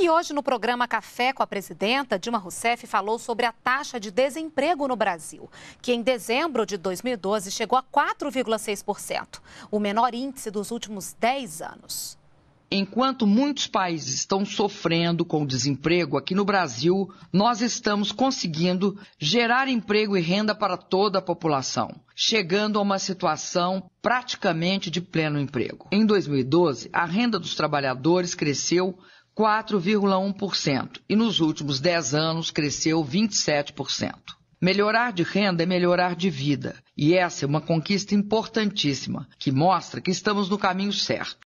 E hoje, no programa Café com a Presidenta, Dilma Rousseff falou sobre a taxa de desemprego no Brasil, que em dezembro de 2012 chegou a 4,6%, o menor índice dos últimos 10 anos. Enquanto muitos países estão sofrendo com o desemprego, aqui no Brasil, nós estamos conseguindo gerar emprego e renda para toda a população, chegando a uma situação praticamente de pleno emprego. Em 2012, a renda dos trabalhadores cresceu 4,1% e nos últimos 10 anos cresceu 27%. Melhorar de renda é melhorar de vida, e essa é uma conquista importantíssima que mostra que estamos no caminho certo.